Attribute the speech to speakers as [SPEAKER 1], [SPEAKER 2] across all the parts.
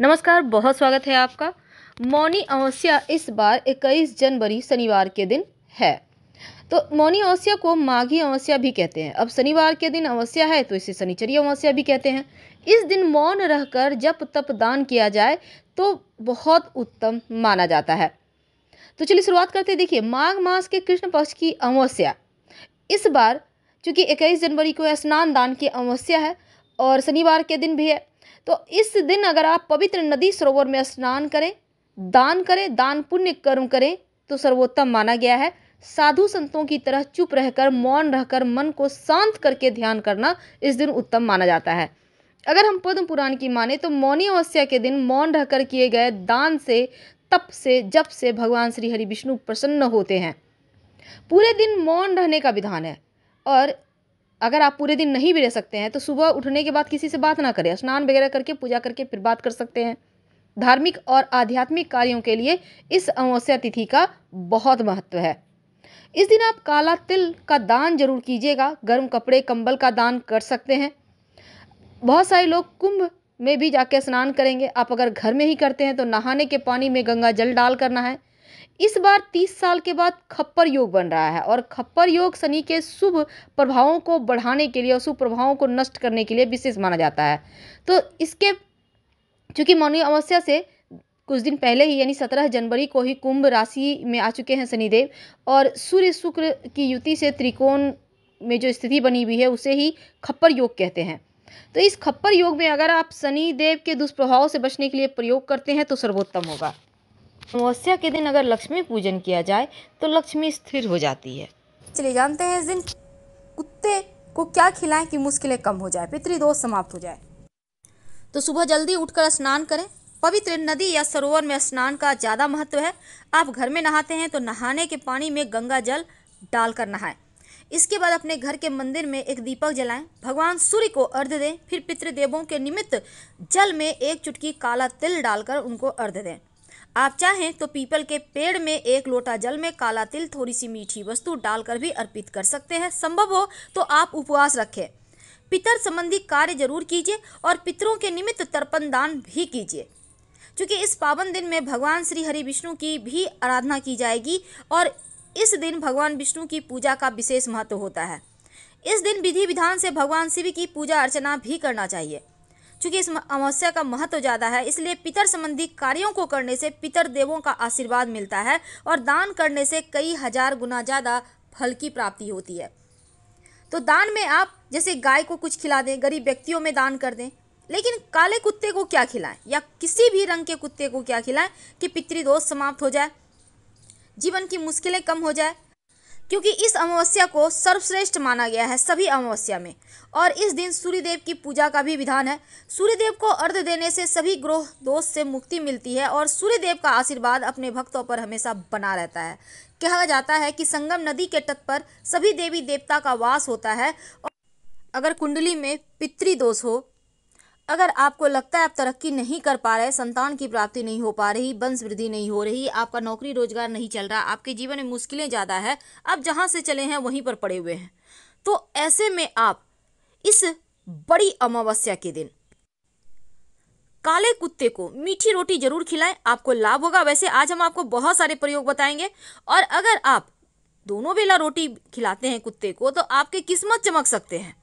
[SPEAKER 1] नमस्कार बहुत स्वागत है आपका मौनी अमावस्या इस बार 21 जनवरी शनिवार के दिन है तो मौनी अमावस्या को माघी अमावस्या भी कहते हैं अब शनिवार के दिन अमावस्या है तो इसे शनिचरी अमावस्या भी कहते हैं इस दिन मौन रहकर जप तप दान किया जाए तो बहुत उत्तम माना जाता है तो चलिए शुरुआत करते हैं देखिए माघ मास के कृष्ण पक्ष की अमावस्या इस बार चूँकि इक्कीस जनवरी को स्नान दान की अमावस्या है और शनिवार के दिन भी है तो इस दिन अगर आप पवित्र नदी सरोवर में स्नान करें दान करें दान पुण्य कर्म करें तो सर्वोत्तम माना गया है साधु संतों की तरह चुप रहकर मौन रहकर मन को शांत करके ध्यान करना इस दिन उत्तम माना जाता है अगर हम पद्म पुराण की माने तो मौनी अवस्या के दिन मौन रहकर किए गए दान से तप से जप से भगवान श्री हरि विष्णु प्रसन्न होते हैं पूरे दिन मौन रहने का विधान है और अगर आप पूरे दिन नहीं भी रह सकते हैं तो सुबह उठने के बाद किसी से बात ना करें स्नान वगैरह करके पूजा करके फिर बात कर सकते हैं धार्मिक और आध्यात्मिक कार्यों के लिए इस अमावस्या तिथि का बहुत महत्व है इस दिन आप काला तिल का दान जरूर कीजिएगा गर्म कपड़े कंबल का दान कर सकते हैं बहुत सारे लोग कुंभ में भी जाके स्नान करेंगे आप अगर घर में ही करते हैं तो नहाने के पानी में गंगा जल डाल करना है इस बार 30 साल के बाद खप्पर योग बन रहा है और खप्पर योग शनि के शुभ प्रभावों को बढ़ाने के लिए और शुभ प्रभावों को नष्ट करने के लिए विशेष माना जाता है तो इसके चूँकि मौनी अमावस्या से कुछ दिन पहले ही यानी सत्रह जनवरी को ही कुंभ राशि में आ चुके हैं शनिदेव और सूर्य शुक्र की युति से त्रिकोण में जो स्थिति बनी हुई है उसे ही खप्पर योग कहते हैं तो इस खप्पर योग में अगर आप शनि देव के दुष्प्रभाव से बचने के लिए प्रयोग करते हैं तो सर्वोत्तम होगा अमावस्या के दिन अगर लक्ष्मी पूजन किया जाए तो लक्ष्मी स्थिर हो जाती है चलिए जानते हैं इस दिन कुत्ते को क्या खिलाएं कि मुश्किलें कम हो जाए पितृदोष समाप्त हो जाए तो सुबह जल्दी उठकर स्नान करें पवित्र नदी या सरोवर में स्नान का ज़्यादा महत्व है आप घर में नहाते हैं तो नहाने के पानी में गंगा जल डालकर नहाएं इसके बाद अपने घर के मंदिर में एक दीपक जलाएं भगवान सूर्य को अर्घ दें फिर पितृदेवों के निमित्त जल में एक चुटकी काला तिल डालकर उनको अर्घ दें आप चाहें तो पीपल के पेड़ में एक लोटा जल में काला तिल थोड़ी सी मीठी वस्तु डालकर भी अर्पित कर सकते हैं संभव हो तो आप उपवास रखें पितर संबंधी कार्य जरूर कीजिए और पितरों के निमित्त तर्पण दान भी कीजिए क्योंकि इस पावन दिन में भगवान श्री हरि विष्णु की भी आराधना की जाएगी और इस दिन भगवान विष्णु की पूजा का विशेष महत्व होता है इस दिन विधि विधान से भगवान शिव की पूजा अर्चना भी करना चाहिए चूँकि इस अमावस्या का महत्व ज़्यादा है इसलिए पितर संबंधी कार्यों को करने से पितर देवों का आशीर्वाद मिलता है और दान करने से कई हजार गुना ज़्यादा फल की प्राप्ति होती है तो दान में आप जैसे गाय को कुछ खिला दें गरीब व्यक्तियों में दान कर दें लेकिन काले कुत्ते को क्या खिलाएं या किसी भी रंग के कुत्ते को क्या खिलाएं कि पितृदोष समाप्त हो जाए जीवन की मुश्किलें कम हो जाए क्योंकि इस अमावस्या को सर्वश्रेष्ठ माना गया है सभी अमावस्या में और इस दिन सूर्यदेव की पूजा का भी विधान है सूर्यदेव को अर्घ देने से सभी ग्रह दोष से मुक्ति मिलती है और सूर्यदेव का आशीर्वाद अपने भक्तों पर हमेशा बना रहता है कहा जाता है कि संगम नदी के तट पर सभी देवी देवता का वास होता है और अगर कुंडली में पितृदोष हो अगर आपको लगता है आप तरक्की नहीं कर पा रहे संतान की प्राप्ति नहीं हो पा रही वंश वृद्धि नहीं हो रही आपका नौकरी रोजगार नहीं चल रहा आपके जीवन में मुश्किलें ज़्यादा है आप जहां से चले हैं वहीं पर पड़े हुए हैं तो ऐसे में आप इस बड़ी अमावस्या के दिन काले कुत्ते को मीठी रोटी जरूर खिलाएं आपको लाभ होगा वैसे आज हम आपको बहुत सारे प्रयोग बताएंगे और अगर आप दोनों वेला रोटी खिलाते हैं कुत्ते को तो आपके किस्मत चमक सकते हैं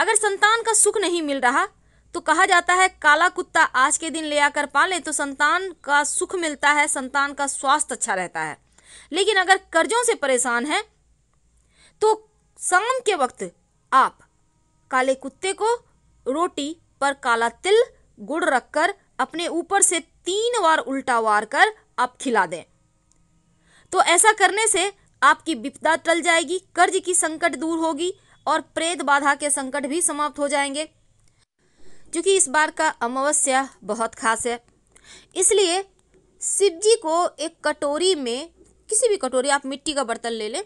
[SPEAKER 1] अगर संतान का सुख नहीं मिल रहा तो कहा जाता है काला कुत्ता आज के दिन ले आकर पालें तो संतान का सुख मिलता है संतान का स्वास्थ्य अच्छा रहता है लेकिन अगर कर्जों से परेशान है तो शाम के वक्त आप काले कुत्ते को रोटी पर काला तिल गुड़ रखकर अपने ऊपर से तीन बार उल्टा वार कर आप खिला दें तो ऐसा करने से आपकी विपदा टल जाएगी कर्ज की संकट दूर होगी और प्रेत बाधा के संकट भी समाप्त हो जाएंगे क्योंकि इस बार का अमावस्या बहुत खास है इसलिए शिव जी को एक कटोरी में किसी भी कटोरी आप मिट्टी का बर्तन ले लें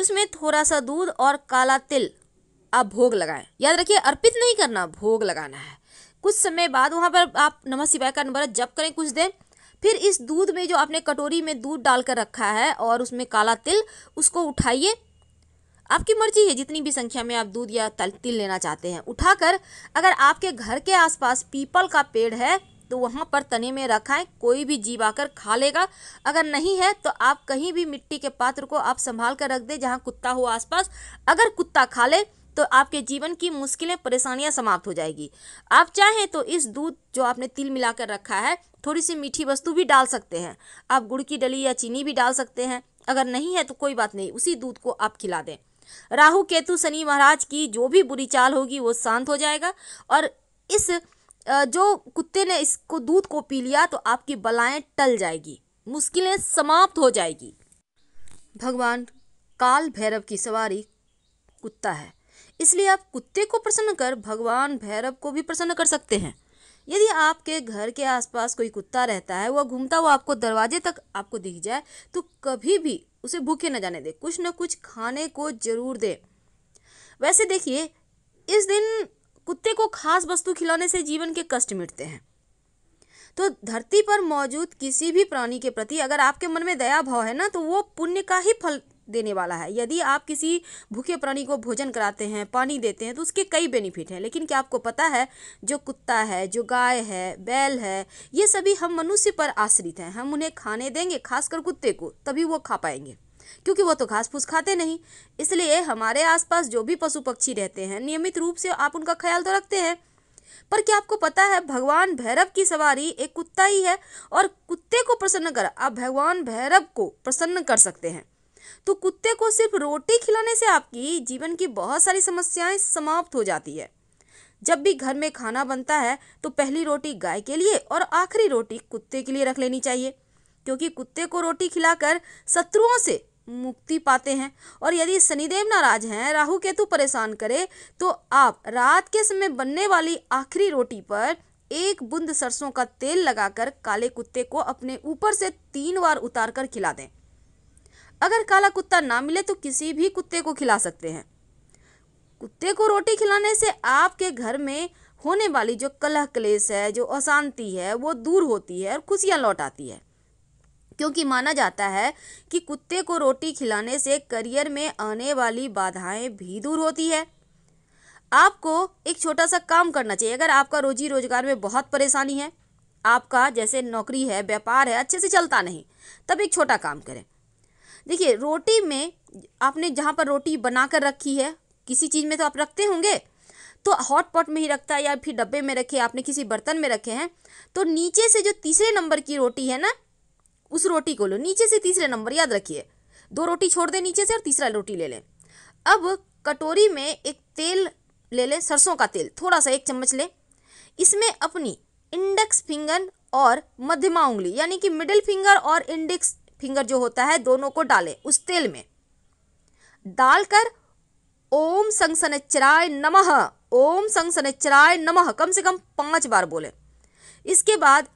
[SPEAKER 1] उसमें थोड़ा सा दूध और काला तिल आप भोग लगाएं याद रखिए अर्पित नहीं करना भोग लगाना है कुछ समय बाद वहाँ पर आप नमः शिवाय का नंबर जप करें कुछ देर फिर इस दूध में जो आपने कटोरी में दूध डालकर रखा है और उसमें काला तिल उसको उठाइए आपकी मर्जी है जितनी भी संख्या में आप दूध या तल तिल लेना चाहते हैं उठाकर अगर आपके घर के आसपास पीपल का पेड़ है तो वहाँ पर तने में रखाएं कोई भी जीव आकर खा लेगा अगर नहीं है तो आप कहीं भी मिट्टी के पात्र को आप संभाल कर रख दें जहाँ कुत्ता हो आसपास अगर कुत्ता खा ले तो आपके जीवन की मुश्किलें परेशानियाँ समाप्त हो जाएगी आप चाहें तो इस दूध जो आपने तिल मिलाकर रखा है थोड़ी सी मीठी वस्तु भी डाल सकते हैं आप गुड़ की डली या चीनी भी डाल सकते हैं अगर नहीं है तो कोई बात नहीं उसी दूध को आप खिला दें राहु केतु शनि महाराज की जो भी बुरी चाल होगी वो शांत हो जाएगा और इस जो कुत्ते ने इसको दूध को पी लिया तो आपकी बलाएं टल जाएगी मुश्किलें समाप्त हो जाएगी भगवान काल भैरव की सवारी कुत्ता है इसलिए आप कुत्ते को प्रसन्न कर भगवान भैरव को भी प्रसन्न कर सकते हैं यदि आपके घर के आसपास कोई कुत्ता रहता है वह घूमता हुआ आपको दरवाजे तक आपको दिख जाए तो कभी भी उसे भूखे न जाने दे कुछ न कुछ खाने को जरूर दे वैसे देखिए इस दिन कुत्ते को खास वस्तु खिलाने से जीवन के कष्ट मिटते हैं तो धरती पर मौजूद किसी भी प्राणी के प्रति अगर आपके मन में दया भाव है ना तो वो पुण्य का ही फल देने वाला है यदि आप किसी भूखे प्राणी को भोजन कराते हैं पानी देते हैं तो उसके कई बेनिफिट हैं लेकिन क्या आपको पता है जो कुत्ता है जो गाय है बैल है ये सभी हम मनुष्य पर आश्रित हैं हम उन्हें खाने देंगे खासकर कुत्ते को तभी वो खा पाएंगे क्योंकि वो तो घास फूस खाते नहीं इसलिए हमारे आसपास जो भी पशु पक्षी रहते हैं नियमित रूप से आप उनका ख्याल तो रखते हैं पर क्या आपको पता है भगवान भैरव की सवारी एक कुत्ता ही है और कुत्ते को प्रसन्न कर आप भगवान भैरव को प्रसन्न कर सकते हैं तो कुत्ते को सिर्फ रोटी खिलाने से आपकी जीवन की बहुत सारी समस्याएं समाप्त हो जाती है जब भी घर में खाना बनता है तो पहली रोटी गाय के लिए और आखिरी रोटी कुत्ते के लिए रख लेनी चाहिए क्योंकि कुत्ते को रोटी खिलाकर शत्रुओं से मुक्ति पाते हैं और यदि शनिदेव नाराज हैं राहु केतु परेशान करे तो आप रात के समय बनने वाली आखिरी रोटी पर एक बुंद सरसों का तेल लगाकर काले कुत्ते को अपने ऊपर से तीन बार उतार कर खिला दें अगर काला कुत्ता ना मिले तो किसी भी कुत्ते को खिला सकते हैं कुत्ते को रोटी खिलाने से आपके घर में होने वाली जो कलह क्लेश है जो अशांति है वो दूर होती है और खुशियाँ लौट आती है क्योंकि माना जाता है कि कुत्ते को रोटी खिलाने से करियर में आने वाली बाधाएं भी दूर होती है आपको एक छोटा सा काम करना चाहिए अगर आपका रोजी रोजगार में बहुत परेशानी है आपका जैसे नौकरी है व्यापार है अच्छे से चलता नहीं तब एक छोटा काम करें देखिए रोटी में आपने जहाँ पर रोटी बना कर रखी है किसी चीज़ में तो आप रखते होंगे तो हॉट पॉट में ही रखता है या फिर डब्बे में रखे आपने किसी बर्तन में रखे हैं तो नीचे से जो तीसरे नंबर की रोटी है ना उस रोटी को लो नीचे से तीसरे नंबर याद रखिए दो रोटी छोड़ दें नीचे से और तीसरा रोटी ले लें अब कटोरी में एक तेल ले लें सरसों का तेल थोड़ा सा एक चम्मच लें इसमें अपनी इंडेक्स फिंगर और मध्यमा उंगली यानी कि मिडिल फिंगर और इंडेक्स फिंगर जो होता है दोनों को डालें उस तेल में डालकर ओम संसनचराय नमः ओम संसनचराय नमः कम से कम पांच बार बोलें इसके बाद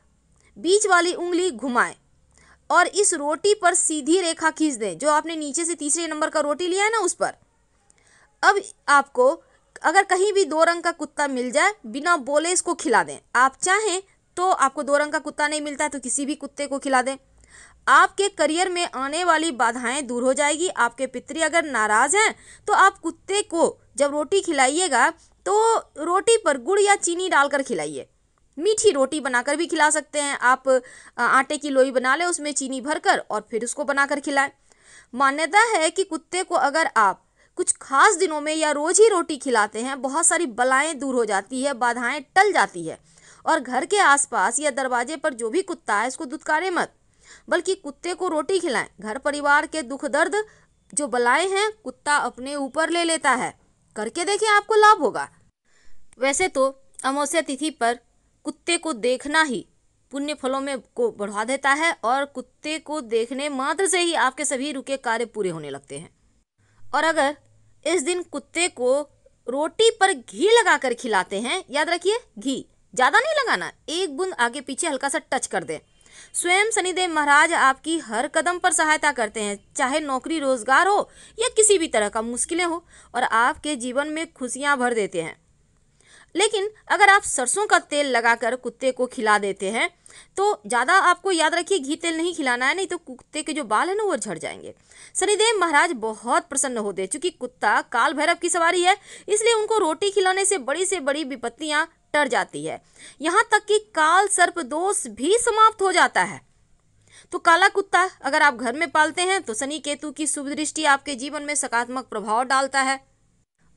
[SPEAKER 1] बीच वाली उंगली घुमाएं और इस रोटी पर सीधी रेखा खींच दें जो आपने नीचे से तीसरे नंबर का रोटी लिया है ना उस पर अब आपको अगर कहीं भी दो रंग का कुत्ता मिल जाए बिना बोले इसको खिला दें आप चाहें तो आपको दो रंग का कुत्ता नहीं मिलता है तो किसी भी कुत्ते को खिला दें आपके करियर में आने वाली बाधाएं दूर हो जाएगी आपके पितृ अगर नाराज हैं तो आप कुत्ते को जब रोटी खिलाइएगा तो रोटी पर गुड़ या चीनी डालकर खिलाइए मीठी रोटी बनाकर भी खिला सकते हैं आप आटे की लोई बना लें उसमें चीनी भरकर और फिर उसको बनाकर खिलाएं मान्यता है कि कुत्ते को अगर आप कुछ खास दिनों में या रोज ही रोटी खिलाते हैं बहुत सारी बलाएं दूर हो जाती है बाधाएं टल जाती है और घर के आसपास या दरवाजे पर जो भी कुत्ता है उसको दुदकारे मत बल्कि कुत्ते को रोटी खिलाएं घर परिवार के दुख दर्द जो बलाएं हैं कुत्ता अपने ऊपर ले लेता है करके देखिए आपको लाभ होगा वैसे तो अमावस्या तिथि पर कुत्ते को देखना ही पुण्य फलों में को बढ़ा देता है और कुत्ते को देखने मात्र से ही आपके सभी रुके कार्य पूरे होने लगते हैं और अगर इस दिन कुत्ते को रोटी पर घी लगाकर खिलाते हैं याद रखिए घी ज़्यादा नहीं लगाना एक बूंद आगे पीछे हल्का सा टच कर दें स्वयं शनिदेव महाराज आपकी हर कदम पर सहायता करते हैं चाहे नौकरी रोजगार हो या किसी भी तरह का मुश्किलें हो और आपके जीवन में खुशियाँ भर देते हैं लेकिन अगर आप सरसों का तेल लगाकर कुत्ते को खिला देते हैं तो ज़्यादा आपको याद रखिए घी तेल नहीं खिलाना है नहीं तो कुत्ते के जो बाल हैं ना वो झड़ जाएंगे शनिदेव महाराज बहुत प्रसन्न होते चूँकि कुत्ता काल भैरव की सवारी है इसलिए उनको रोटी खिलाने से बड़ी से बड़ी विपत्तियाँ तर जाती है यहाँ तक कि काल सर्प दोष भी समाप्त हो जाता है तो काला कुत्ता अगर आप घर में पालते हैं तो शनि केतु की शुभ दृष्टि आपके जीवन में सकारात्मक प्रभाव डालता है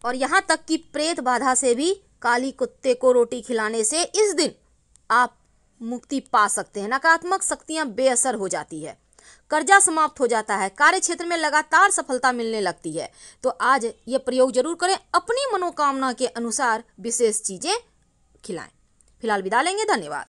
[SPEAKER 1] और यहाँ तक कि प्रेत बाधा से भी काली कुत्ते को रोटी खिलाने से इस दिन आप मुक्ति पा सकते हैं नकारात्मक शक्तियां बेअसर हो जाती है कर्जा समाप्त हो जाता है कार्य क्षेत्र में लगातार सफलता मिलने लगती है तो आज ये प्रयोग जरूर करें अपनी मनोकामना के अनुसार विशेष चीजें खिलाएं फिलहाल विदा लेंगे धन्यवाद